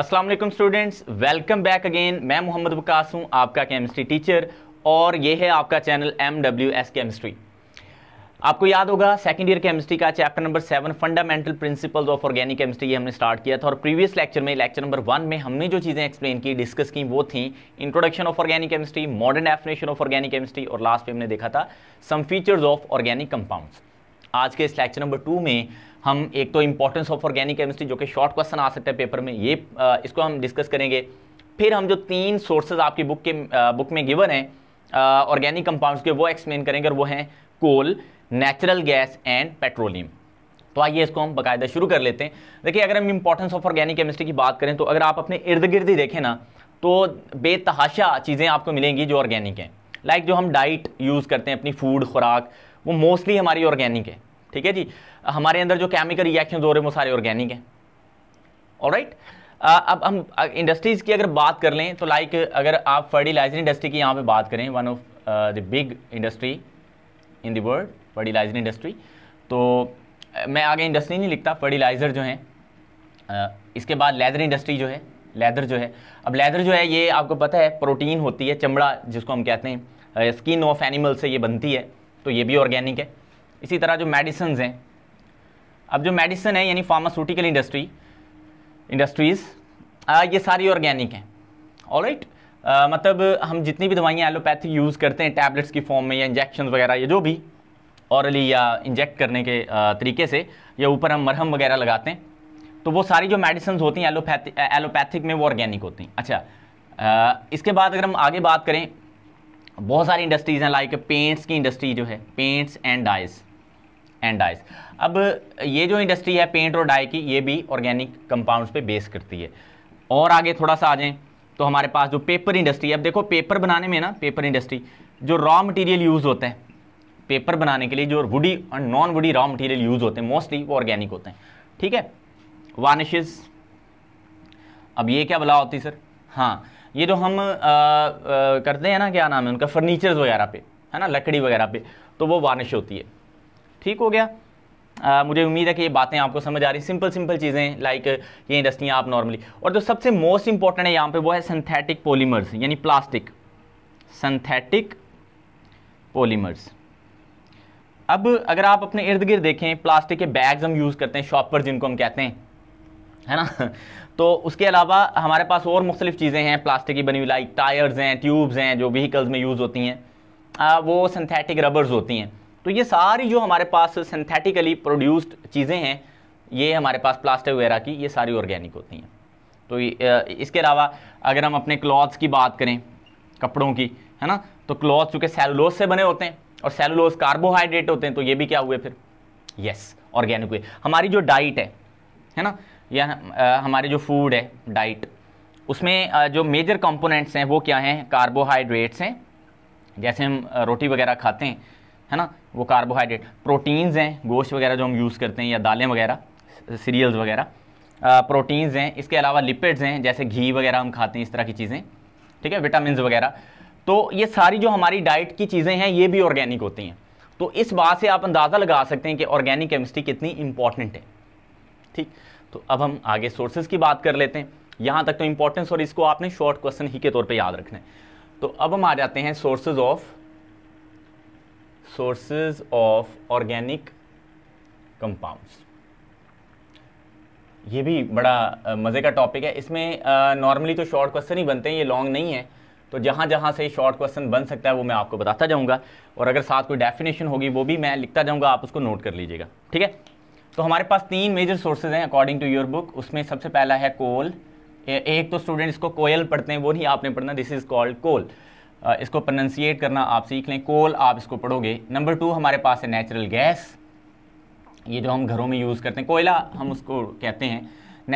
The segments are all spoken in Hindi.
अस्सलाम वालेकुम स्टूडेंट्स वेलकम बैक अगेन मैं मोहम्मद वकास हूँ आपका केमिस्ट्री टीचर और ये है आपका channel M W S chemistry आपको याद होगा सेकेंड ईयर केमिस्ट्री का chapter number seven fundamental principles of organic chemistry ये हमने स्टार्ट किया था और प्रीवियस लेक्चर में लेक्चर नंबर वन में हमने जो चीज़ें एक्सप्लेन की डिस्कस की वो थी introduction of organic chemistry modern definition of organic chemistry और लास्ट में हमने देखा था some features of organic compounds आज के इस लेक्चर नंबर टू में हम एक तो इम्पोर्टेंस ऑफ ऑर्गेनिक केमिस्ट्री जो कि शॉर्ट क्वेश्चन आ सकता है पेपर में ये इसको हम डिस्कस करेंगे फिर हम जो तीन सोर्सेज आपकी बुक के बुक में गिवन हैं ऑर्गेनिक कंपाउंड्स के वो एक्सप्लेन करेंगे और वो हैं coal natural gas and petroleum तो आइए इसको हम बाकायदा शुरू कर लेते हैं देखिए अगर हम इंपॉर्टेंस ऑफ ऑर्गेनिक केमिस्ट्री की बात करें तो अगर आप अपने इर्द गिर्द ही देखें ना तो बेतहाशा चीज़ें आपको मिलेंगी जो ऑर्गेनिक हैं लाइक like जो हम डाइट यूज़ करते हैं अपनी फूड खुराक वो मोस्टली हमारी ऑर्गेनिक है ठीक है जी हमारे अंदर जो केमिकल रिएक्शन हो रहे हैं वो सारे ऑर्गेनिक हैं और राइट अब हम इंडस्ट्रीज़ की अगर बात कर लें तो लाइक अगर आप फर्टिलाइजर इंडस्ट्री की यहाँ पे बात करें one of the big industry in world fertilizer industry तो मैं आगे इंडस्ट्री नहीं लिखता फर्टिलाइज़र जो है इसके बाद लेदर इंडस्ट्री जो है लेदर जो है अब लेदर जो है ये आपको पता है प्रोटीन होती है चमड़ा जिसको हम कहते हैं स्किन ऑफ एनिमल से ये बनती है तो ये भी ऑर्गेनिक है इसी तरह जो मेडिसन हैं अब जो मेडिसन है यानी फार्मास्यूटिकल इंडस्ट्री इंडस्ट्रीज़ ये सारी ऑर्गेनिक हैं ऑल राइट मतलब हम जितनी भी दवाइयाँ एलोपैथिक यूज़ करते हैं टैबलेट्स की फॉर्म में या इंजेक्शन वगैरह ये जो भी औरली या इंजेक्ट करने के तरीके से या ऊपर हम मरहम वगैरह लगाते हैं तो वो सारी जो मेडिसन होती हैं एलोपैथिक एलोपैथिक में वो ऑर्गेनिक होती हैं अच्छा आ, इसके बाद अगर हम आगे बात करें बहुत सारी इंडस्ट्रीज़ हैं लाइक पेंट्स की इंडस्ट्री जो है paints and dyes and dyes अब ये जो इंडस्ट्री है पेंट और डाई की ये भी ऑर्गेनिक कंपाउंड्स पे बेस करती है और आगे थोड़ा सा आ जाएँ तो हमारे पास जो पेपर इंडस्ट्री है अब देखो पेपर बनाने में ना पेपर इंडस्ट्री जो रॉ मटेरियल यूज़ होते हैं पेपर बनाने के लिए जो वुडी और non woody raw material use होते हैं मोस्टली वो ऑर्गेनिक होते हैं ठीक है वार्निशेज अब ये क्या बला होती सर हाँ ये जो हम आ, आ, करते हैं ना क्या नाम है उनका फर्नीचर्स वगैरह पे है ना लकड़ी वगैरह पे तो वो वार्निश होती है ठीक हो गया आ, मुझे उम्मीद है कि ये बातें आपको समझ आ रही सिंपल सिंपल चीज़ें लाइक ये इंडस्ट्रियाँ आप नॉर्मली और जो सबसे मोस्ट इंपॉर्टेंट है यहाँ पर वो है सिंथेटिक पोलीमर्स यानी प्लास्टिक सिंथेटिक पोलीमर्स अब अगर आप अपने इर्द गिर्द देखें प्लास्टिक के बैग्स हम यूज़ करते हैं शॉप पर जिनको हम कहते हैं है ना तो उसके अलावा हमारे पास और मुख्तलिफ चीज़ें हैं प्लास्टिक की बनी हुई लाइक टायर्स हैं ट्यूब्स हैं जो व्हीकल्स में यूज़ होती हैं वो सिंथेटिक रबर्स होती हैं तो ये सारी जो हमारे पास सिंथेटिकली प्रोड्यूस्ड चीज़ें हैं ये हमारे पास प्लास्टिक वगैरह की ये सारी ऑर्गेनिक होती हैं तो इसके अलावा अगर हम अपने क्लॉथ्स की बात करें कपड़ों की है ना तो क्लॉथ चूँकि सेलुलोज से बने होते हैं और सेलुलोज कार्बोहाइड्रेट होते हैं तो ये भी क्या हुए फिर यस ऑर्गेनिक हुए हमारी जो डाइट है है ना या हमारे जो फूड है डाइट उसमें जो मेजर कंपोनेंट्स हैं वो क्या हैं कार्बोहाइड्रेट्स हैं जैसे हम रोटी वगैरह खाते हैं है ना वो कार्बोहाइड्रेट प्रोटीन्स हैं गोश्त वगैरह जो हम यूज़ करते हैं या दालें वगैरह सीरियल्स वगैरह प्रोटीन्स हैं इसके अलावा लिपिड्स हैं जैसे घी वगैरह हम खाते हैं इस तरह की चीज़ें ठीक है विटामिन वगैरह तो ये सारी जो हमारी डाइट की चीज़ें हैं ये भी ऑर्गेनिक होती हैं तो इस बात से आप अंदाज़ा लगा सकते हैं कि ऑर्गेनिक केमिस्ट्री कितनी इंपॉर्टेंट है ठीक तो अब हम आगे सोर्सेज की बात कर लेते हैं यहाँ तक तो इंपॉर्टेंस और इसको आपने शॉर्ट क्वेश्चन ही के तौर पे याद रखना है तो अब हम आ जाते हैं sources of sources of organic compounds ये भी बड़ा मज़े का टॉपिक है इसमें नॉर्मली तो शॉर्ट क्वेश्चन ही बनते हैं ये लॉन्ग नहीं है तो जहाँ जहाँ से शॉर्ट क्वेश्चन बन सकता है वो मैं आपको बताता जाऊँगा और अगर साथ कोई डेफिनेशन होगी वो भी मैं लिखता जाऊँगा आप उसको नोट कर लीजिएगा ठीक है तो हमारे पास तीन मेजर सोर्सेज हैं अकॉर्डिंग टू योर बुक उसमें सबसे पहला है कोल एक तो स्टूडेंट इसको कोयल पढ़ते हैं वो नहीं आपने पढ़ना दिस इज़ कॉल्ड कोल इसको प्रोनंसिएट करना आप सीख लें कोल आप इसको पढ़ोगे नंबर टू हमारे पास है नेचुरल गैस ये जो हम घरों में यूज़ करते हैं कोयला हम उसको कहते हैं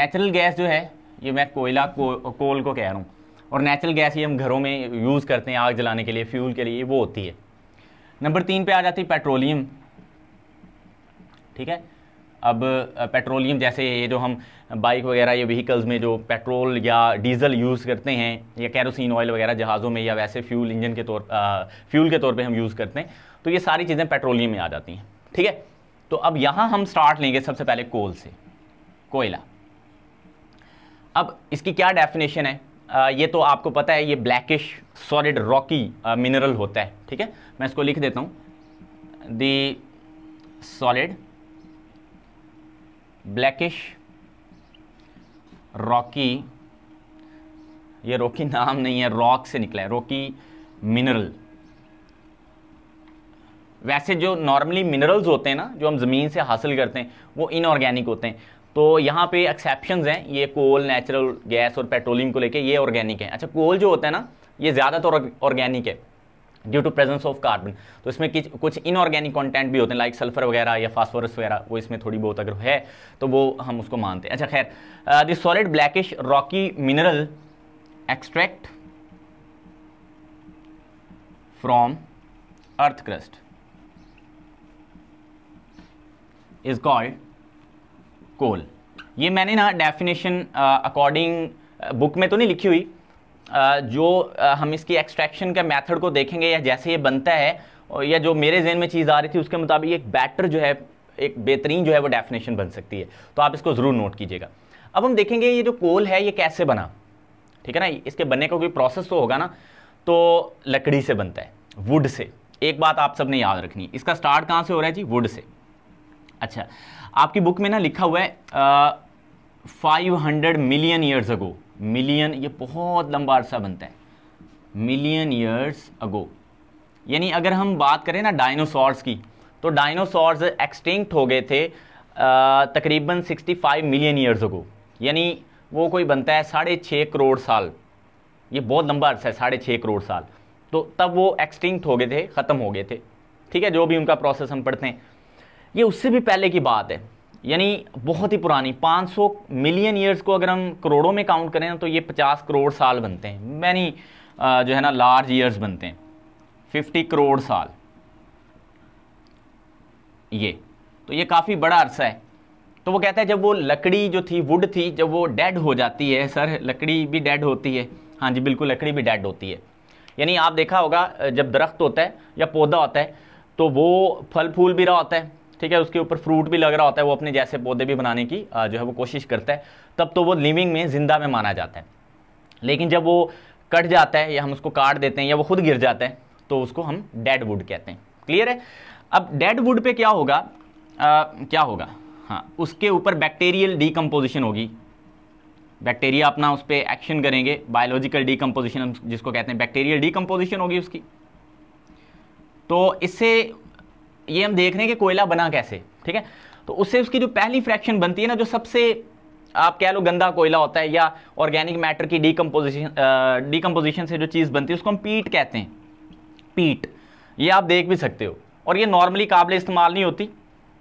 नेचुरल गैस जो है ये मैं कोयला को, कोल को कह रहा हूँ और नेचुरल गैस ये हम घरों में यूज़ करते हैं आग जलाने के लिए फ्यूल के लिए वो होती है नंबर तीन पे आ जाती है पेट्रोलियम ठीक है अब पेट्रोलियम जैसे ये जो हम बाइक वगैरह या व्हीकल्स में जो पेट्रोल या डीजल यूज़ करते हैं या कैरोसिन ऑयल वगैरह जहाज़ों में या वैसे फ्यूल इंजन के तौर फ्यूल के तौर पे हम यूज़ करते हैं तो ये सारी चीज़ें पेट्रोलियम में आ जाती हैं ठीक है तो अब यहाँ हम स्टार्ट लेंगे सबसे पहले कोल से कोयला अब इसकी क्या डेफिनेशन है आ, ये तो आपको पता है ये ब्लैकिश सॉलिड रॉकी मिनरल होता है ठीक है मैं इसको लिख देता हूँ दी सॉलिड ब्लैकिश रॉकी ये रॉकी नाम नहीं है रॉक से निकला है रोकी मिनरल वैसे जो नॉर्मली मिनरल्स होते हैं ना जो हम ज़मीन से हासिल करते हैं वो इनऑर्गेनिक होते हैं तो यहाँ पे एक्सेप्शन हैं ये कोल नेचुरल गैस और पेट्रोलियम को लेके ये ऑर्गेनिक है अच्छा कोल जो होता है ना ये ज़्यादातर ऑर्गेनिक है due to presence of carbon तो इसमें कुछ इनऑर्गेनिक कंटेंट भी होते हैं लाइक सल्फर वगैरह या फास्फोरस वगैरह वो इसमें थोड़ी बहुत अगर है तो वो हम उसको मानते हैं अच्छा खैर this solid blackish rocky mineral extract from earth crust is called coal ये मैंने ना डेफिनेशन अकॉर्डिंग बुक में तो नहीं लिखी हुई जो हम इसकी एक्सट्रैक्शन का मेथड को देखेंगे या जैसे ये बनता है या जो मेरे जहन में चीज़ आ रही थी उसके मुताबिक एक बैटर जो है एक बेहतरीन जो है वो डेफिनेशन बन सकती है तो आप इसको ज़रूर नोट कीजिएगा अब हम देखेंगे ये जो कोल है ये कैसे बना ठीक है ना इसके बनने का कोई प्रोसेस तो होगा ना तो लकड़ी से बनता है वुड से एक बात आप सबने याद रखनी इसका स्टार्ट कहाँ से हो रहा है जी वुड से अच्छा आपकी बुक में ना लिखा हुआ है five hundred million years ago million ये बहुत लंबा अरसा बनता है मिलियन ईयर्स अगो यानी अगर हम बात करें ना डायनोसॉर्स की तो डायनोसॉर्स एक्सटिंक्ट हो गए थे तकरीबन 65 मिलियन ईयर्स अगो यानी वो कोई बनता है साढ़े छः करोड़ साल ये बहुत लंबा अरसा है साढ़े छः करोड़ साल तो तब वो एक्सटिंक्ट हो गए थे ख़त्म हो गए थे ठीक है जो भी उनका प्रोसेस हम पढ़ते हैं ये उससे भी पहले की बात है यानी बहुत ही पुरानी 500 मिलियन ईयर्स को अगर हम करोड़ों में काउंट करें तो ये 50 करोड़ साल बनते हैं मैनी जो है ना लार्ज ईयर्स बनते हैं 50 करोड़ साल ये तो ये काफ़ी बड़ा अरसा है तो वो कहता है जब वो लकड़ी जो थी वुड थी जब वो डेड हो जाती है सर लकड़ी भी डेड होती है हाँ जी बिल्कुल लकड़ी भी डेड होती है यानी आप देखा होगा जब दरख्त होता है या पौधा होता है तो वो फल फूल भी रहा होता है ठीक है उसके ऊपर फ्रूट भी लग रहा होता है वो अपने जैसे पौधे भी बनाने की जो है वो कोशिश करता है तब तो वो लिविंग में ज़िंदा में माना जाता है लेकिन जब वो कट जाता है या हम उसको काट देते हैं या वो खुद गिर जाता है तो उसको हम डेड वुड कहते हैं क्लियर है अब डेड वुड पे क्या होगा आ, क्या होगा हाँ उसके ऊपर बैक्टीरियल डीकम्पोजिशन होगी बैक्टीरिया अपना उस पर एक्शन करेंगे बायोलॉजिकल डीकम्पोजिशन जिसको कहते हैं बैक्टीरियल डीकम्पोजिशन होगी उसकी तो इससे ये हम देख रहे हैं कि कोयला बना कैसे ठीक है तो उससे उसकी जो पहली फ्रैक्शन बनती है ना जो सबसे आप कह लो गंदा कोयला होता है या ऑर्गेनिक मैटर की डीकम्पोजिशन डीकम्पोजिशन से जो चीज़ बनती है उसको हम पीट कहते हैं पीट ये आप देख भी सकते हो और ये नॉर्मली काबिल इस्तेमाल नहीं होती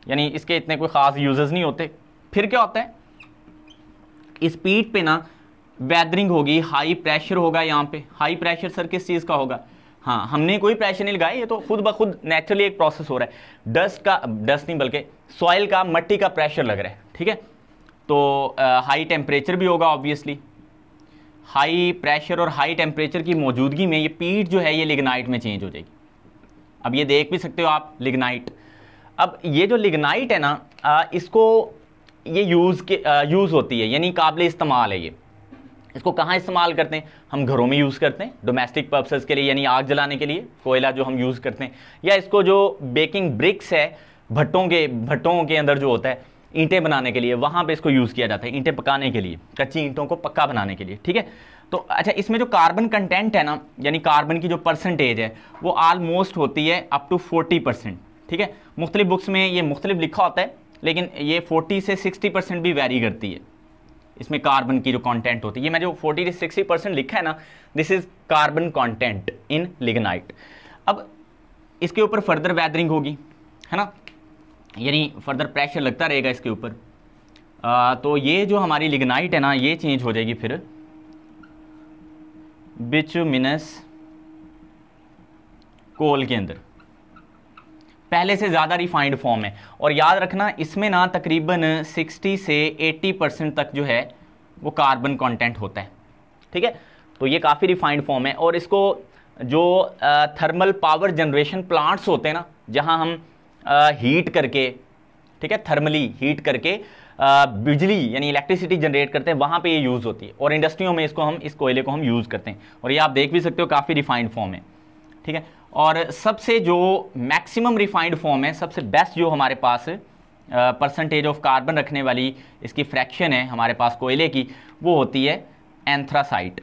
यानी इसके इतने कोई ख़ास यूजेस नहीं होते फिर क्या होता है इस पीट पे ना वैदरिंग होगी हाई प्रेशर होगा यहाँ पे हाई प्रेशर सर किस चीज़ का होगा हाँ हमने कोई प्रेशर नहीं लगाया ये तो खुद ब खुद नेचुरली एक प्रोसेस हो रहा है डस्ट का डस्ट नहीं बल्कि सॉइल का मट्टी का प्रेशर लग रहा है ठीक है तो हाई टेम्परेचर भी होगा ऑब्वियसली हाई प्रेशर और हाई टेम्परेचर की मौजूदगी में ये पीठ जो है ये लिग्नाइट में चेंज हो जाएगी अब ये देख भी सकते हो आप लिग्नाइट अब ये जो लिग्नाइट है ना इसको ये यूज़ के यूज़ होती है यानी काबिल इस्तेमाल है ये इसको कहाँ इस्तेमाल करते हैं हम घरों में यूज़ करते हैं डोमेस्टिक पर्पसेस के लिए यानी आग जलाने के लिए कोयला जो हम यूज़ करते हैं या इसको जो बेकिंग ब्रिक्स है भट्टों के भट्टों के अंदर जो होता है ईंटें बनाने के लिए वहाँ पे इसको यूज़ किया जाता है ईंटें पकाने के लिए कच्ची ईंटों को पक्का बनाने के लिए ठीक है तो अच्छा इसमें जो कार्बन कंटेंट है ना यानी कार्बन की जो परसेंटेज है वो आलमोस्ट होती है अप टू फोर्टी परसेंट ठीक है मुख्तलिफ बुक्स में ये मुख्तलिफ लिखा होता है लेकिन ये फोर्टी से सिक्सटी परसेंट भी वेरी करती है इसमें कार्बन की जो कंटेंट होती है ये मैं जो 40 60 परसेंट लिखा है ना this is carbon content in lignite अब इसके ऊपर फर्दर वैदरिंग होगी है ना यानी फर्दर प्रेशर लगता रहेगा इसके ऊपर तो ये जो हमारी लिग्नाइट है ना ये चेंज हो जाएगी फिर बिचुमिनस कोल के अंदर पहले से ज़्यादा रिफाइंड फॉर्म है और याद रखना इसमें ना तकरीबन 60 से 80 परसेंट तक जो है वो कार्बन कंटेंट होता है ठीक है तो ये काफ़ी रिफाइंड फॉर्म है और इसको जो थर्मल पावर जनरेशन प्लांट्स होते हैं ना जहाँ हम आ, हीट करके ठीक है थर्मली हीट करके बिजली यानी इलेक्ट्रिसिटी जनरेट करते हैं वहाँ पे ये यूज़ होती है और इंडस्ट्रियों में इसको हम इस कोयले को हम यूज़ करते हैं और ये आप देख भी सकते हो काफ़ी रिफाइंड फॉर्म है ठीक है और सबसे जो मैक्सिमम रिफाइंड फॉर्म है सबसे बेस्ट जो हमारे पास परसेंटेज ऑफ कार्बन रखने वाली इसकी फ्रैक्शन है हमारे पास कोयले की वो होती है एंथ्रासाइट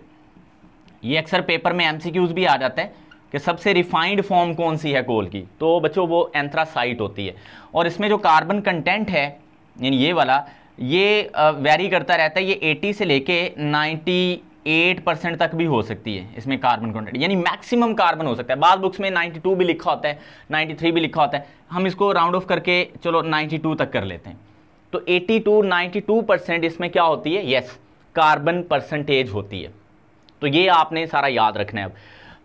ये अक्सर पेपर में एमसीक्यूज भी आ जाता है कि सबसे रिफाइंड फॉर्म कौन सी है कोल की तो बच्चों वो एंथ्रासाइट होती है और इसमें जो कार्बन कंटेंट है यानी ये वाला ये वेरी करता रहता है ये 80 से लेके एट परसेंट तक भी हो सकती है इसमें कार्बन कॉन्टेंट यानी मैक्सिमम कार्बन हो सकता है बाद बुक्स में 92 भी लिखा होता है 93 भी लिखा होता है हम इसको राउंड ऑफ करके चलो 92 तक कर लेते हैं तो 82 92 परसेंट इसमें क्या होती है यस कार्बन परसेंटेज होती है तो ये आपने सारा याद रखना है अब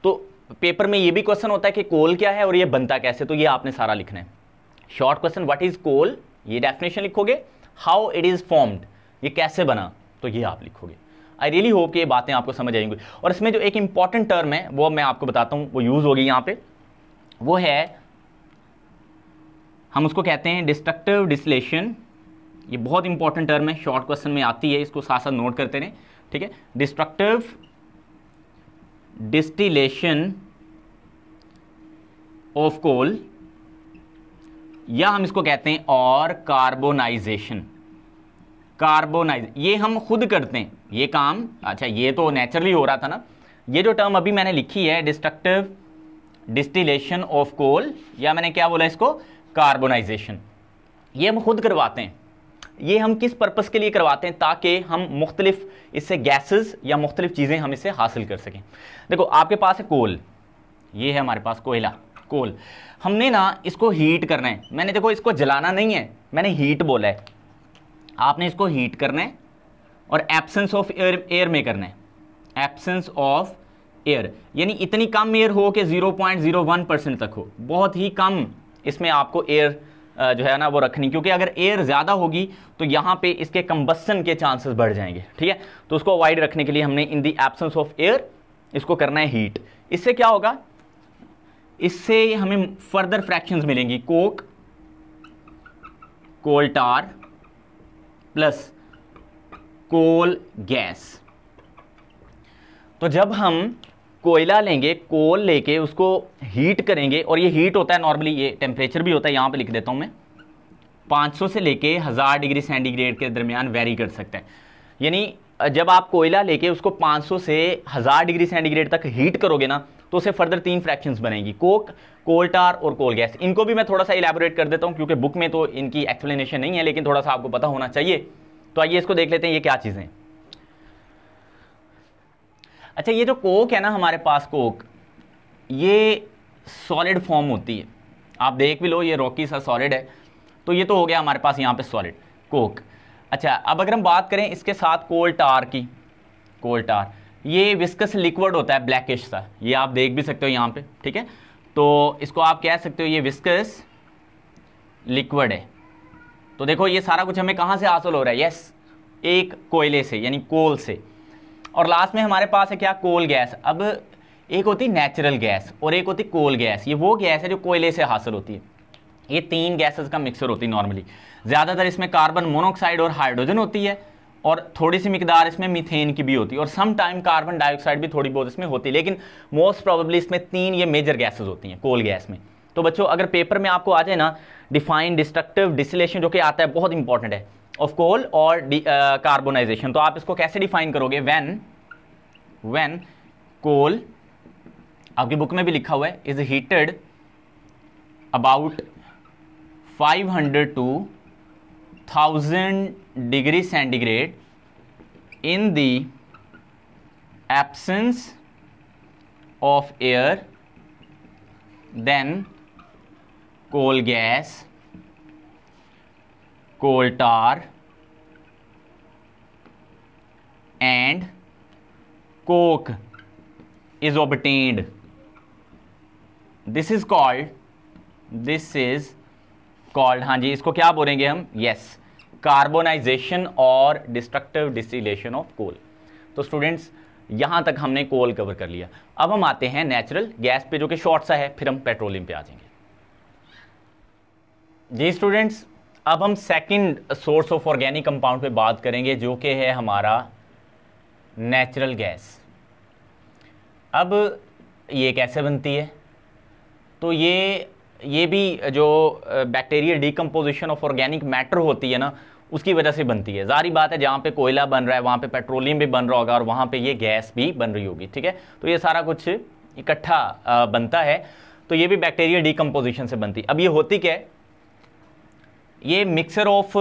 तो पेपर में ये भी क्वेश्चन होता है कि कोल क्या है और ये बनता कैसे तो ये आपने सारा लिखना है short question what is coal ये डेफिनेशन लिखोगे हाउ इट इज फॉर्म्ड ये कैसे बना तो ये आप लिखोगे आई रियली होप कि ये बातें आपको समझ आएंगी और इसमें जो एक इंपॉर्टेंट टर्म है वो मैं आपको बताता हूँ वो यूज़ होगी यहाँ पे वो है हम उसको कहते हैं डिस्ट्रक्टिव डिसलेशन ये बहुत इंपॉर्टेंट टर्म है शॉर्ट क्वेश्चन में आती है इसको साथ साथ नोट करते रहें ठीक है डिस्ट्रक्टिव डिस्टिलेशन ऑफ कोल या हम इसको कहते हैं और कार्बोनाइजेशन कार्बोनाइज ये हम खुद करते हैं ये काम अच्छा ये तो नेचुरली हो रहा था ना ये जो टर्म अभी मैंने लिखी है डिस्ट्रक्टिव डिस्टिलेशन ऑफ कोल या मैंने क्या बोला इसको कार्बोनाइजेशन ये हम खुद करवाते हैं ये हम किस पर्पज़ के लिए करवाते हैं ताकि हम मुख्तलिफ इससे गैसेस या मुख्तलिफ चीज़ें हम इसे हासिल कर सकें देखो आपके पास है कोल ये है हमारे पास कोयला कोल हमने ना इसको हीट करना है मैंने देखो इसको जलाना नहीं है मैंने हीट बोला है आपने इसको हीट करना है और एब्सेंस ऑफ एयर एयर में करना है एब्सेंस ऑफ एयर यानी इतनी कम एयर हो कि 0.01 परसेंट तक हो बहुत ही कम इसमें आपको एयर जो है ना वो रखनी क्योंकि अगर एयर ज़्यादा होगी तो यहाँ पे इसके कम्बसन के चांसेस बढ़ जाएंगे ठीक है तो उसको अवॉइड रखने के लिए हमने in the absence of air इसको करना है हीट इससे क्या होगा इससे हमें फर्दर फ्रैक्शंस मिलेंगी coke coal tar plus coal gas तो जब हम कोयला लेंगे कोल लेके उसको हीट करेंगे और ये हीट होता है नॉर्मली ये टेम्परेचर भी होता है यहाँ पे लिख देता हूँ मैं 500 से लेके 1000 डिग्री सेंटीग्रेड के दरमियान वेरी कर सकते हैं यानी जब आप कोयला लेके उसको 500 से 1000 डिग्री सेंटीग्रेड तक हीट करोगे ना तो उसे फर्दर तीन फ्रैक्शंस बनेगी कोक टार और कोल गैस इनको भी मैं थोड़ा सा इलेबोरेट कर देता हूँ क्योंकि बुक में तो इनकी एक्सप्लेनेशन नहीं है लेकिन थोड़ा सा आपको पता होना चाहिए तो आइए इसको देख लेते हैं ये क्या चीज़ें अच्छा ये जो कोक है ना हमारे पास कोक ये सॉलिड फॉर्म होती है आप देख भी लो ये रॉकी सा सॉलिड है तो ये तो हो गया हमारे पास यहाँ पे सॉलिड कोक अच्छा अब अगर हम बात करें इसके साथ कोल टार की कोल टार ये विस्कस लिक्विड होता है ब्लैकिश सा ये आप देख भी सकते हो यहाँ पे ठीक है तो इसको आप कह सकते हो ये विस्कस लिक्विड है तो देखो ये सारा कुछ हमें कहाँ से हासिल हो रहा है यस एक कोयले से यानी कोल से और लास्ट में हमारे पास है क्या कोल गैस अब एक होती नेचुरल गैस और एक होती कोल गैस ये वो गैस है जो कोयले से हासिल होती है ये तीन गैसेस का मिक्सर होती है नॉर्मली ज़्यादातर इसमें कार्बन मोनोऑक्साइड और हाइड्रोजन होती है और थोड़ी सी मिकदार इसमें मीथेन की भी होती है और सम टाइम कार्बन डाइऑक्साइड भी थोड़ी बहुत इसमें होती है लेकिन मोस्ट प्रॉबली इसमें तीन ये मेजर गैसेज होती हैं कोल गैस में तो बच्चों अगर पेपर में आपको आ जाए ना डिफाइन डिस्ट्रक्टिव डिसलेशन जो कि आता है बहुत इंपॉर्टेंट है ऑफ कोल और कार्बोनाइजेशन uh, तो आप इसको कैसे डिफाइन करोगे वैन वैन कोल आपकी बुक में भी लिखा हुआ है is heated about 500 to 1000 degree centigrade in the absence of air then coal gas coal tar and coke is obtained this is called this is called हाँ जी इसको क्या बोलेंगे हम यस कार्बोनाइजेशन और डिस्ट्रक्टिव डिस्टिलेशन ऑफ कोल तो स्टूडेंट्स यहाँ तक हमने कोल कवर कर लिया अब हम आते हैं नेचुरल गैस पे जो कि शॉर्ट सा है फिर हम पेट्रोलियम पे आ जाएंगे जी स्टूडेंट्स अब हम second source of organic compound पे बात करेंगे जो कि है हमारा नेचुरल गैस अब ये कैसे बनती है तो ये ये भी जो bacterial decomposition of organic matter होती है ना उसकी वजह से बनती है जारी बात है जहाँ पे कोयला बन रहा है वहाँ पे पेट्रोलियम भी बन रहा होगा और वहाँ पे ये गैस भी बन रही होगी ठीक है तो ये सारा कुछ इकट्ठा बनता है तो ये भी बैक्टीरियल डिकम्पोजिशन से बनती अब ये होती क्या है ये मिक्सर ऑफ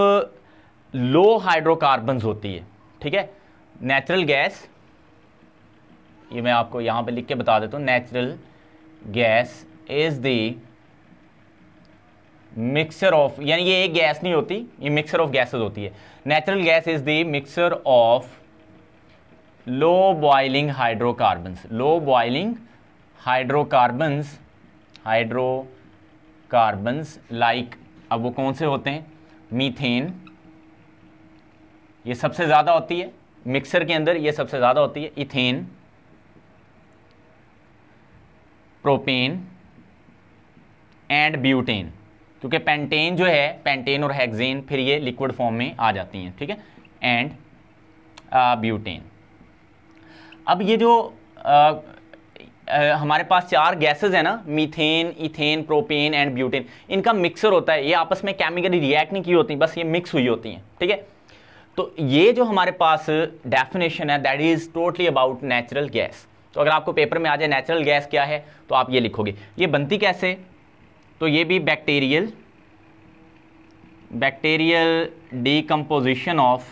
लो हाइड्रोकार्बन होती है ठीक है नेचुरल गैस ये मैं आपको यहाँ पर लिख के बता देता हूँ natural gas is the mixture of यानी ये एक गैस नहीं होती ये मिक्सर ऑफ गैसेस होती है natural gas is the mixture of low boiling hydrocarbons low boiling hydrocarbons hydrocarbons like अब वो कौन से होते हैं मीथेन ये सबसे ज़्यादा होती है मिक्सर के अंदर ये सबसे ज़्यादा होती है इथेन प्रोपेन एंड ब्यूटेन क्योंकि पेंटेन जो है पेंटेन और हैगजेन फिर ये लिक्विड फॉर्म में आ जाती हैं ठीक है एंड ब्यूटेन uh, अब ये जो आ, uh, आ, uh, हमारे पास चार गैसेस हैं ना methane ethane propane and butane इनका मिक्सर होता है ये आपस में केमिकली रिएक्ट नहीं की होती बस ये मिक्स हुई होती हैं ठीक है तो ये जो हमारे पास डेफिनेशन है that is totally about natural gas तो अगर आपको पेपर में आ जाए नेचुरल गैस क्या है तो आप ये लिखोगे ये बनती कैसे तो ये भी bacterial bacterial decomposition of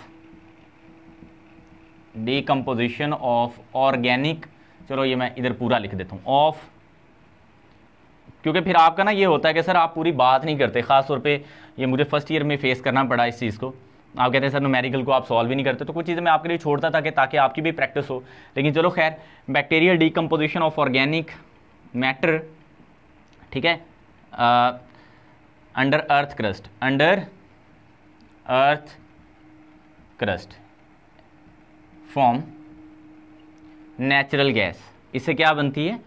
decomposition of organic चलो ये मैं इधर पूरा लिख देता हूँ ऑफ क्योंकि फिर आपका ना ये होता है कि सर आप पूरी बात नहीं करते ख़ास तौर पे ये मुझे फर्स्ट ईयर में फेस करना पड़ा इस चीज़ को आप कहते हैं सर नोमेरिकल को आप सॉल्व ही नहीं करते तो कुछ चीज़ें मैं आपके लिए छोड़ता था कि ताकि आपकी भी प्रैक्टिस हो लेकिन चलो खैर bacterial decomposition of organic matter ठीक है under earth crust under earth crust form natural gas इससे क्या बनती है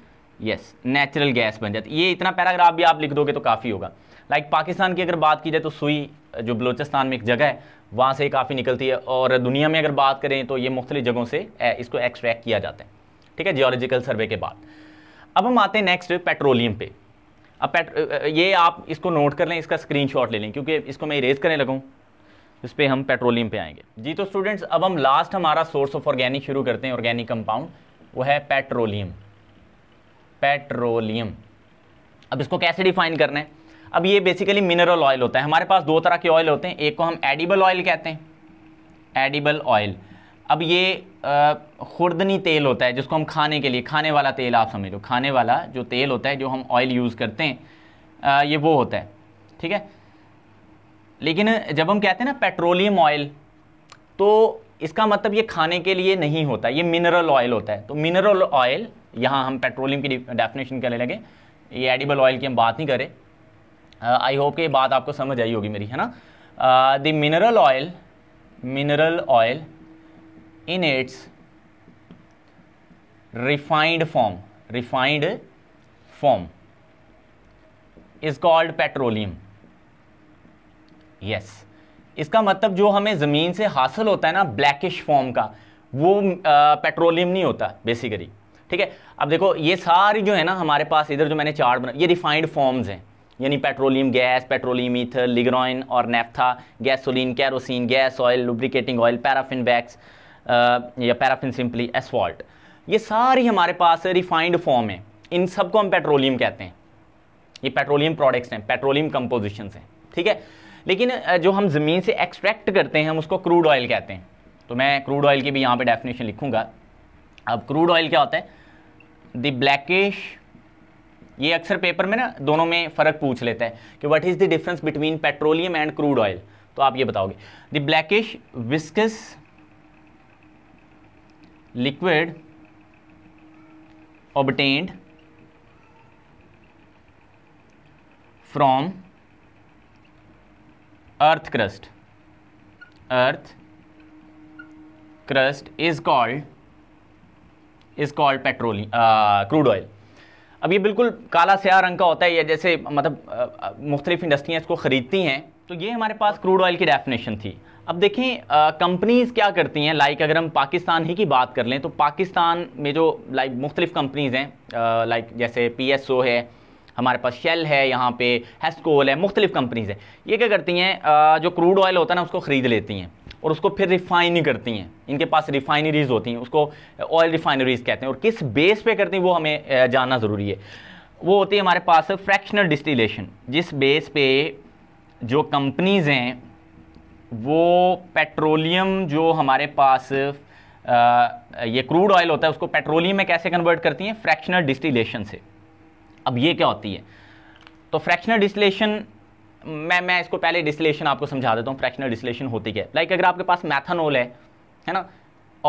यस नेचुरल गैस बन जाती है ये इतना पैराग्राफ भी आप लिख दोगे तो काफ़ी होगा लाइक like, पाकिस्तान की अगर बात की जाए तो सुई जो बलोचिस्तान में एक जगह है वहाँ से काफ़ी निकलती है और दुनिया में अगर बात करें तो ये मुख्तलि जगहों से इसको एक्सट्रैक्ट किया जाता है ठीक है जियोलॉजिकल सर्वे के बाद अब हम आते हैं नेक्स्ट पेट्रोलियम पे अब पेट ये आप इसको नोट कर लें इसका स्क्रीनशॉट ले लें क्योंकि इसको मैं इरेज करने लगूँ इस पर हम पेट्रोलियम पे आएंगे जी तो स्टूडेंट्स अब हम लास्ट हमारा सोर्स ऑफ ऑर्गेनिक शुरू करते हैं ऑर्गेनिक कंपाउंड वो है पेट्रोलियम पेट्रोलियम अब इसको कैसे डिफाइन करना है अब ये बेसिकली मिनरल ऑयल होता है हमारे पास दो तरह के ऑयल होते हैं एक को हम एडिबल ऑयल कहते हैं एडिबल ऑयल अब ये खुर्दनी तेल होता है जिसको हम खाने के लिए खाने वाला तेल आप समझ लो खाने वाला जो तेल होता है जो हम ऑयल यूज़ करते हैं आ, ये वो होता है ठीक है लेकिन जब हम कहते हैं ना पेट्रोलियम ऑयल तो इसका मतलब ये खाने के लिए नहीं होता ये मिनरल ऑयल होता है तो मिनरल ऑयल यहाँ हम पेट्रोलियम की डेफिनेशन करने लगे ये एडिबल ऑयल की हम बात नहीं करें आई होप कि ये बात आपको समझ आई होगी मेरी है ना the mineral oil mineral oil in its refined form refined form is called petroleum yes इसका मतलब जो हमें ज़मीन से हासिल होता है ना ब्लैकिश फॉर्म का वो पेट्रोलियम नहीं होता बेसिकली ठीक है अब देखो ये सारी जो है ना हमारे पास इधर जो मैंने चार्ट बना ये रिफाइंड फॉर्म्स हैं यानी petroleum gas petroleum ether ligroin और naphtha gasoline kerosene gas oil lubricating oil paraffin wax या पैराफिन सिंपली एसफॉल्ट ये सारी हमारे पास रिफाइंड फॉर्म है इन सबको हम पेट्रोलियम कहते हैं ये पेट्रोलियम प्रोडक्ट्स हैं पेट्रोलियम कंपोजिशन हैं ठीक है लेकिन जो हम ज़मीन से एक्सट्रैक्ट करते हैं हम उसको क्रूड ऑयल कहते हैं तो मैं क्रूड ऑयल की भी यहाँ पे डेफिनेशन लिखूंगा अब क्रूड ऑयल क्या होता है द ब्लैकिश ये अक्सर पेपर में ना दोनों में फ़र्क पूछ लेता है कि what is the difference between petroleum and crude oil तो आप ये बताओगे the blackish viscous liquid obtained from earth crust earth crust is called is called petroleum uh, crude oil अब ये बिल्कुल काला स्या रंग का होता है ये जैसे मतलब मुख्तलिफ इंडस्ट्रियाँ इसको ख़रीदती हैं तो ये हमारे पास क्रूड ऑयल की डेफिनेशन थी अब देखें कंपनीज़ क्या करती हैं लाइक अगर हम पाकिस्तान ही की बात कर लें तो पाकिस्तान में जो लाइक मुख्तलिफ कंपनीज़ हैं लाइक जैसे पी एस ओ है हमारे पास शेल है यहाँ पे हेस्कोल है मुख्तलिफ कंपनीज़ हैं ये क्या करती हैं जो क्रूड ऑयल होता है ना उसको ख़रीद लेती हैं और उसको फिर रिफाइन ही करती हैं इनके पास रिफाइनरीज होती हैं उसको ऑयल रिफाइनरीज कहते हैं और किस बेस पे करती हैं वो हमें जानना ज़रूरी है वो होती है हमारे पास फ्रैक्शनल डिस्टिलेशन जिस बेस पे जो कंपनीज़ हैं वो पेट्रोलियम जो हमारे पास आ, ये क्रूड ऑयल होता है उसको पेट्रोलियम में कैसे कन्वर्ट करती हैं फ्रैक्शनल डिस्टिलेशन से अब ये क्या होती है तो फ्रैक्शनल डिस्टिलेशन मैं मैं इसको पहले डिस्टिलेशन आपको समझा देता हूँ फ्रैक्शनल डिस्टिलेशन होती क्या है लाइक अगर आपके पास मैथानोल है है ना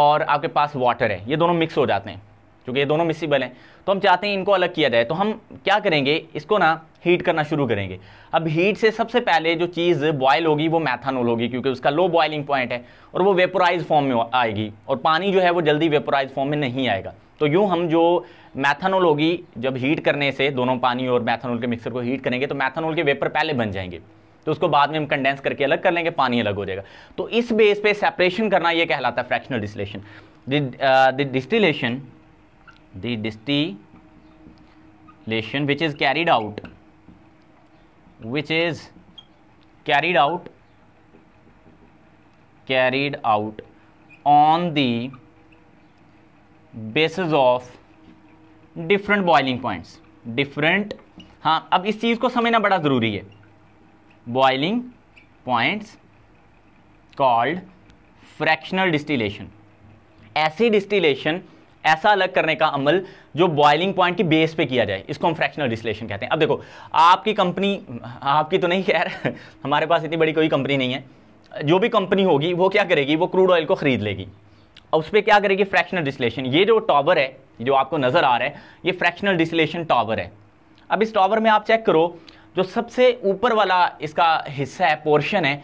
और आपके पास वाटर है ये दोनों मिक्स हो जाते हैं क्योंकि ये दोनों मिसिबल हैं तो हम चाहते हैं इनको अलग किया जाए तो हम क्या करेंगे इसको ना हीट करना शुरू करेंगे अब हीट से सबसे पहले जो चीज़ बॉयल होगी वो मैथानोल होगी क्योंकि उसका लो बॉयलिंग पॉइंट है और वो वेपोराइज फॉर्म में आएगी और पानी जो है वो जल्दी वेपोराइज फॉर्म में नहीं आएगा तो यूँ हम जो मैथानोल होगी जब हीट करने से दोनों पानी और मैथानोल के मिक्सर को हीट करेंगे तो मैथानोल के वेपर पहले बन जाएंगे तो उसको बाद में हम कंडेंस करके अलग कर लेंगे पानी अलग हो जाएगा तो इस बेस पे सेपरेशन करना ये कहलाता है fractional distillation the distillation the distillation which is carried out which is carried out carried out on the basis of different boiling points different हाँ अब इस चीज़ को समझना बड़ा ज़रूरी है boiling points called fractional distillation ऐसी डिस्टिलेशन ऐसा अलग करने का अमल जो बॉइलिंग पॉइंट की बेस पे किया जाए इसको हम फ्रैक्शनल डिस्लेशन कहते हैं अब देखो आपकी कंपनी आपकी तो नहीं खैर हमारे पास इतनी बड़ी कोई कंपनी नहीं है जो भी कंपनी होगी वो क्या करेगी वो क्रूड ऑयल को खरीद लेगी और उस पर क्या करेगी फ्रैक्शनल डिस्लेशन ये जो टॉवर है जो आपको नज़र आ रहा है ये फ्रैक्शनल डिस्लेशन टॉवर है अब इस टॉवर में आप चेक करो जो सबसे ऊपर वाला इसका हिस्सा है पोर्शन है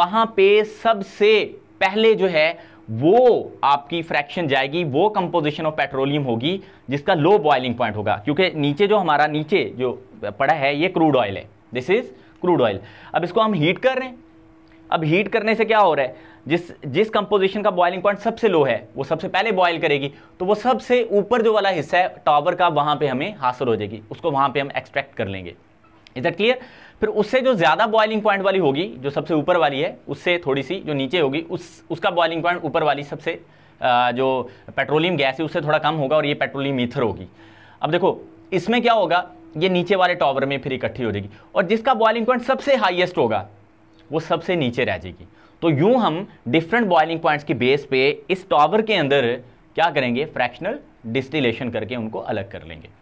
वहाँ पे सबसे पहले जो है वो आपकी फ्रैक्शन जाएगी वो कंपोजिशन ऑफ पेट्रोलियम होगी जिसका लो बॉइलिंग पॉइंट होगा क्योंकि नीचे जो हमारा नीचे जो पड़ा है ये क्रूड ऑयल है दिस इज क्रूड ऑयल अब इसको हम हीट कर रहे हैं अब हीट करने से क्या हो रहा है जिस जिस कंपोजिशन का बॉइलिंग पॉइंट सबसे लो है वो सबसे पहले बॉयल करेगी तो वो सबसे ऊपर जो वाला हिस्सा है टॉवर का वहां पे हमें हासिल हो जाएगी उसको वहां पे हम एक्सट्रैक्ट कर लेंगे इज दैट क्लियर फिर उससे जो ज़्यादा बॉइलिंग पॉइंट वाली होगी जो सबसे ऊपर वाली है उससे थोड़ी सी जो नीचे होगी उस उसका बॉइलिंग पॉइंट ऊपर वाली सबसे जो पेट्रोलियम गैस है उससे थोड़ा कम होगा और ये पेट्रोलियम ईथर होगी अब देखो इसमें क्या होगा ये नीचे वाले टॉवर में फिर इकट्ठी हो जाएगी और जिसका बॉइलिंग पॉइंट सबसे हाईएस्ट होगा वो सबसे नीचे रह जाएगी तो यूं हम डिफरेंट बॉइलिंग पॉइंट्स की बेस पे इस टॉवर के अंदर क्या करेंगे फ्रैक्शनल डिस्टिलेशन करके उनको अलग कर लेंगे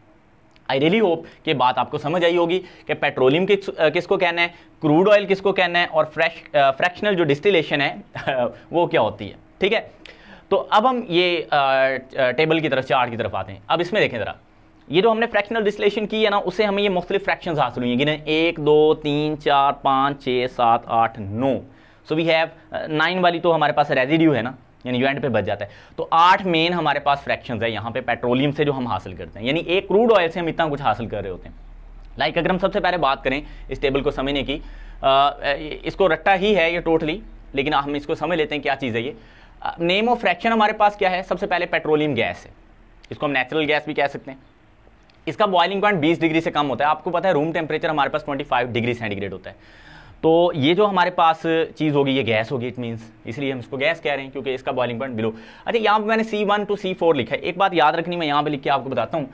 आई रियली होप कि बात आपको समझ आई होगी कि पेट्रोलियम किस किसको कहना है क्रूड ऑयल किसको कहना है और फ्रेश फ्रैक्शनल जो डिस्टिलेशन है वो क्या होती है ठीक है तो अब हम ये टेबल की तरफ चार्ट की तरफ आते हैं अब इसमें देखें ज़रा ये जो हमने फ्रैक्शनल डिस्टिलेशन की है ना उससे हमें ये मुख्तलिफ फ्रैक्शन हासिल हुई हैं गिने एक दो तीन चार पाँच छः सात आठ नौ सो वी हैव नाइन वाली तो हमारे पास रेजिड्यू है ना यानी जो पे बच जाता है तो आठ मेन हमारे पास फ्रैक्शन है यहाँ पे पेट्रोलियम से जो हम हासिल करते हैं यानी एक क्रूड ऑयल से हम इतना कुछ हासिल कर रहे होते हैं लाइक like, अगर हम सबसे पहले बात करें इस टेबल को समझने की आ, इसको रट्टा ही है ये टोटली लेकिन हम इसको समझ लेते हैं क्या चीज़ है ये नेम ऑफ फ्रैक्शन हमारे पास क्या है सबसे पहले पेट्रोलियम गैस है इसको हम नेचुरल गैस भी कह सकते हैं इसका बॉइलिंग पॉइंट 20 डिग्री से कम होता है आपको पता है रूम टेम्परेचर हमारे पास 25 डिग्री सेंटीग्रेड होता है तो ये जो हमारे पास चीज़ होगी ये गैस होगी इट मीन्स इसलिए हम इसको गैस कह रहे हैं क्योंकि इसका बॉइलिंग पॉइंट बिलो अच्छा यहाँ पे मैंने C one two C four लिखा है एक बात याद रखनी मैं यहाँ पे लिख के आपको बताता हूँ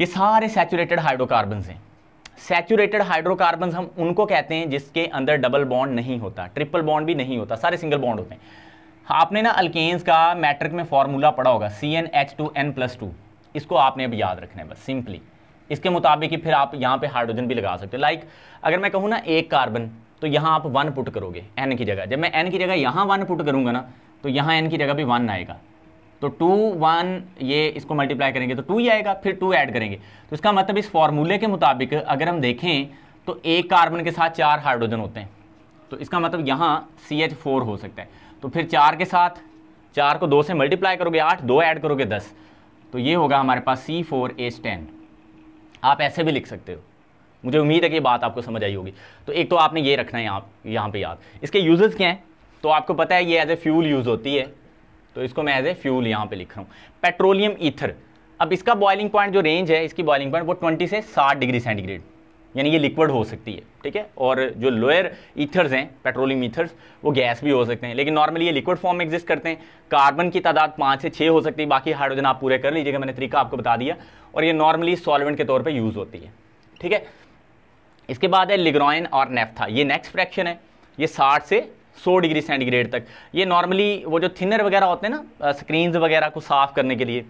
ये सारे सैचुरेटेड हाइड्रोकार्बन हैं सैचुरेटेड हाइड्रोकार्बन हम उनको कहते हैं जिसके अंदर डबल बॉन्ड नहीं होता ट्रिपल बॉन्ड भी नहीं होता सारे सिंगल बॉन्ड होते हैं आपने ना अल्केन्स का मैट्रिक में फॉर्मूला पड़ा होगा C N H two N plus two इसको आपने अब याद रखना है बस सिंपली इसके मुताबिक ही फिर आप यहाँ पे हाइड्रोजन भी लगा सकते हो लाइक अगर मैं कहूँ ना एक कार्बन तो यहाँ आप वन पुट करोगे एन की जगह जब मैं एन की जगह यहाँ वन पुट करूँगा ना तो यहाँ एन की जगह भी वन आएगा तो टू वन ये इसको मल्टीप्लाई करेंगे तो टू ही आएगा फिर टू ऐड करेंगे तो इसका मतलब इस फॉर्मूले के मुताबिक अगर हम देखें तो एक कार्बन के साथ चार हाइड्रोजन होते हैं तो इसका मतलब यहाँ सी एच फोर हो सकता है तो फिर चार के साथ चार को दो से मल्टीप्लाई करोगे आठ दो ऐड करोगे दस तो ये होगा हमारे पास सी फोर एच टेन आप ऐसे भी लिख सकते हो मुझे उम्मीद है कि बात आपको समझ आई होगी तो एक तो आपने ये रखना है यहाँ यहाँ पे याद इसके यूजेस क्या हैं तो आपको पता है ये एज ए फ्यूल यूज़ होती है तो इसको मैं एज ए फ्यूल यहाँ पे लिख रहा हूँ पेट्रोलियम ईथर अब इसका बॉइलिंग पॉइंट जो रेंज है इसकी बॉइलिंग पॉइंट वो 20 से 60 डिग्री सेंटीग्रेड यानी ये लिक्विड हो सकती है ठीक है और जो लोअर ईथर्स हैं पेट्रोलियम ईथर्स वो गैस भी हो सकते हैं लेकिन नॉर्मली ये लिक्विड फॉर्म में एग्जिस्ट करते हैं कार्बन की तादाद पाँच से छः हो सकती है बाकी हाइड्रोजन आप पूरे कर लीजिएगा मैंने तरीका आपको बता दिया और ये नॉर्मली सॉल्वेंट के तौर पर यूज़ होती है ठीक है इसके बाद है लिग्रॉइन और नेफ्था ये नेक्स्ट फ्रैक्शन है ये साठ से 100 डिग्री सेंटीग्रेड तक ये नॉर्मली वो जो थिनर वगैरह होते हैं ना स्क्रीन वगैरह को साफ़ करने के लिए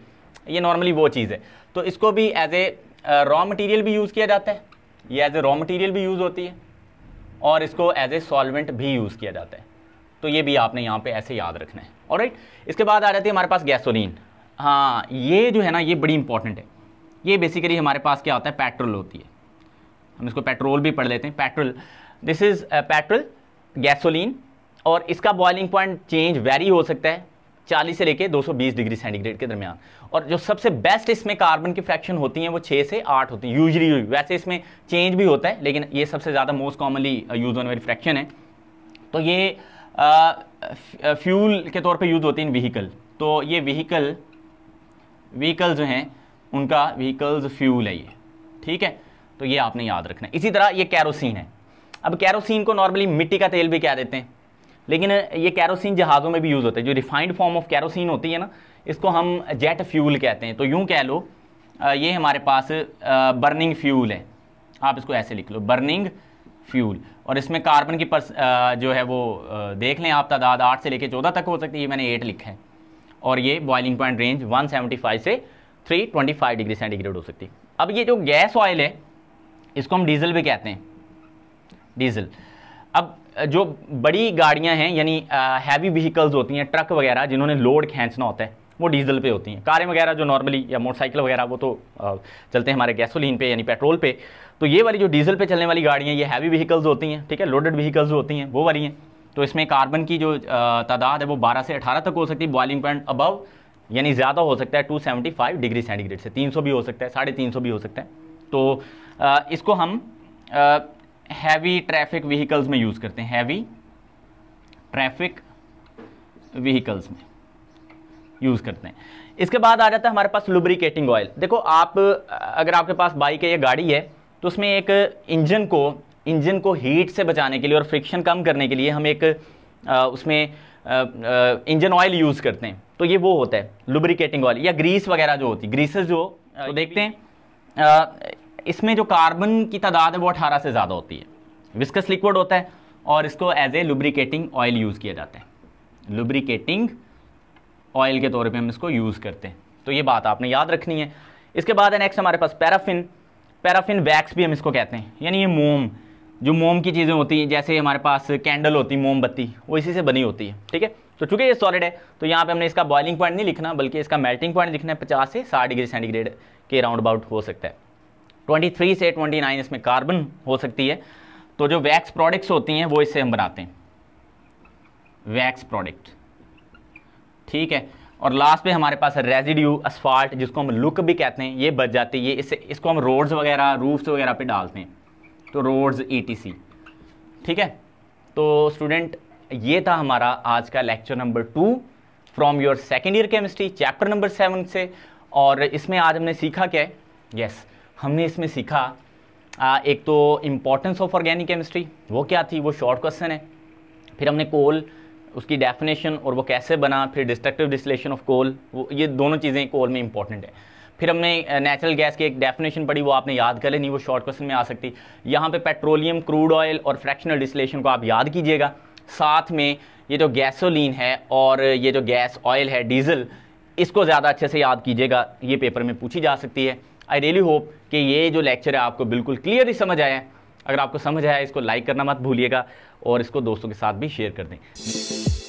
ये नॉर्मली वो चीज़ है तो इसको भी एज ए रॉ मटेरियल भी यूज़ किया जाता है ये एज ए रॉ मटेरियल भी यूज़ होती है और इसको एज ए सॉल्वेंट भी यूज़ किया जाता है तो ये भी आपने यहाँ पे ऐसे याद रखना है और राइट इसके बाद आ जाती है हमारे पास गैसोलीन हाँ ये जो है ना ये बड़ी इंपॉर्टेंट है ये बेसिकली हमारे पास क्या होता है पेट्रोल होती है हम इसको पेट्रोल भी पढ़ लेते हैं petrol this is petrol gasoline और इसका बॉइलिंग पॉइंट चेंज वेरी हो सकता है 40 से लेके 220 डिग्री सेंटीग्रेड के दरमियान और जो सबसे बेस्ट इसमें कार्बन की फ्रैक्शन होती हैं वो 6 से 8 होती हैं यूजली वैसे इसमें चेंज भी होता है लेकिन ये सबसे ज़्यादा मोस्ट कॉमनली यूज होने वाली फ्रैक्शन है तो ये फ्यूल uh, uh, के तौर पे यूज़ होती है इन व्हीकल तो ये व्हीकल व्हीकल जो हैं उनका व्हीकल्स फ्यूल है ये ठीक है तो ये आपने याद रखना है इसी तरह ये कैरोसिन है अब कैरोसिन को नॉर्मली मिट्टी का तेल भी क्या देते हैं लेकिन ये कैरोसिन जहाज़ों में भी यूज़ होता है जो रिफाइंड फॉर्म ऑफ कैरोसिन होती है ना इसको हम जेट फ्यूल कहते हैं तो यूँ कह लो ये हमारे पास बर्निंग फ्यूल है आप इसको ऐसे लिख लो बर्निंग फ्यूल और इसमें कार्बन की पर्स जो है वो देख लें आप तादाद आठ से लेकर चौदह तक हो सकती है ये मैंने एट लिखा है और ये बॉइलिंग पॉइंट रेंज 175 से 325 डिग्री सेंटीग्रेड हो सकती है अब ये जो गैस ऑयल है इसको हम डीजल भी कहते हैं डीजल अब जो बड़ी गाड़ियां हैं यानी हैवी व्हीकल्स होती हैं ट्रक वगैरह जिन्होंने लोड खींचना होता है वो डीजल पे होती हैं कारें वगैरह जो नॉर्मली या मोटरसाइकिल वगैरह वो तो चलते हैं हमारे गैसोलीन पे यानी पेट्रोल पे तो ये वाली जो डीजल पे चलने वाली गाड़ियाँ ये हैवी व्हीकल्स होती हैं ठीक है लोडेड व्हीकल्स होती हैं वो वाली हैं तो इसमें कार्बन की जो तादाद है वो बारह से अठारह तक हो सकती है बॉइलिंग पॉइंट अबव यानी ज़्यादा हो सकता है 275 डिग्री सेंटीग्रेड से 300 भी हो सकता है साढ़े तीन भी हो सकता है तो इसको हम हैवी ट्रैफिक व्हीकल्स में यूज़ करते हैं हैवी ट्रैफिक व्हीकल्स में यूज़ करते हैं इसके बाद आ जाता है हमारे पास लुब्रिकेटिंग ऑयल देखो आप अगर आपके पास बाइक है या गाड़ी है तो उसमें एक इंजन को इंजन को हीट से बचाने के लिए और फ्रिक्शन कम करने के लिए हम एक आ, उसमें इंजन ऑयल यूज़ करते हैं तो ये वो होता है लुब्रिकेटिंग ऑयल या ग्रीस वगैरह जो होती है ग्रीसेस जो हाँ, तो देखते हैं आ, इसमें जो कार्बन की तादाद है वो अठारह से ज़्यादा होती है विस्कस लिक्विड होता है और इसको as a lubricating oil use किया जाता है लुब्रिकेटिंग ऑयल के तौर पे हम इसको यूज़ करते हैं तो ये बात आपने याद रखनी है इसके बाद है नेक्स्ट हमारे पास पैराफिन पैराफिन वैक्स भी हम इसको कहते हैं यानी ये मोम जो मोम की चीज़ें होती हैं जैसे हमारे पास कैंडल होती है मोमबत्ती वो इसी से बनी होती है ठीक है तो चूंकि ये सॉलिड है तो यहाँ पे हमने इसका बॉइलिंग पॉइंट नहीं लिखना बल्कि इसका मेल्टिंग पॉइंट लिखना है पचास से साठ डिग्री सेंटीग्रेड के राउंड अबाउट हो सकता है 23 से 29 इसमें कार्बन हो सकती है तो जो वैक्स प्रोडक्ट्स होती हैं वो इससे हम बनाते हैं वैक्स प्रोडक्ट ठीक है और लास्ट पे हमारे पास रेजिड्यू असफाल्ट जिसको हम लुक भी कहते हैं ये बच जाती है इससे इसको हम रोड्स वगैरह रूफ्स वगैरह पे डालते हैं तो रोड्स ईटीसी e ठीक है तो स्टूडेंट ये था हमारा आज का lecture number two from your second year chemistry chapter number seven से और इसमें आज हमने सीखा क्या है यस yes, हमने इसमें सीखा आ, एक तो इम्पॉर्टेंस ऑफ ऑर्गेनिक केमिस्ट्री वो क्या थी वो शॉर्ट क्वेश्चन है फिर हमने कोल उसकी डेफिनेशन और वो कैसे बना फिर डिस्ट्रक्टिव डिस्लेशन ऑफ कोल वो ये दोनों चीज़ें कोल में इंपॉर्टेंट है फिर हमने नेचुरल गैस की एक डेफिनेशन पढ़ी वो आपने याद कर लेनी वो शॉर्ट क्वेश्चन में आ सकती यहाँ पे पेट्रोलियम क्रूड ऑयल और फ्रैक्शनल डिस्लेशन को आप याद कीजिएगा साथ में ये जो गैसोलीन है और ये जो गैस ऑयल है डीजल इसको ज़्यादा अच्छे से याद कीजिएगा ये पेपर में पूछी जा सकती है आई रियली होप कि ये जो लेक्चर है आपको बिल्कुल क्लियरली समझ आया अगर आपको समझ आया इसको लाइक करना मत भूलिएगा और इसको दोस्तों के साथ भी शेयर कर दें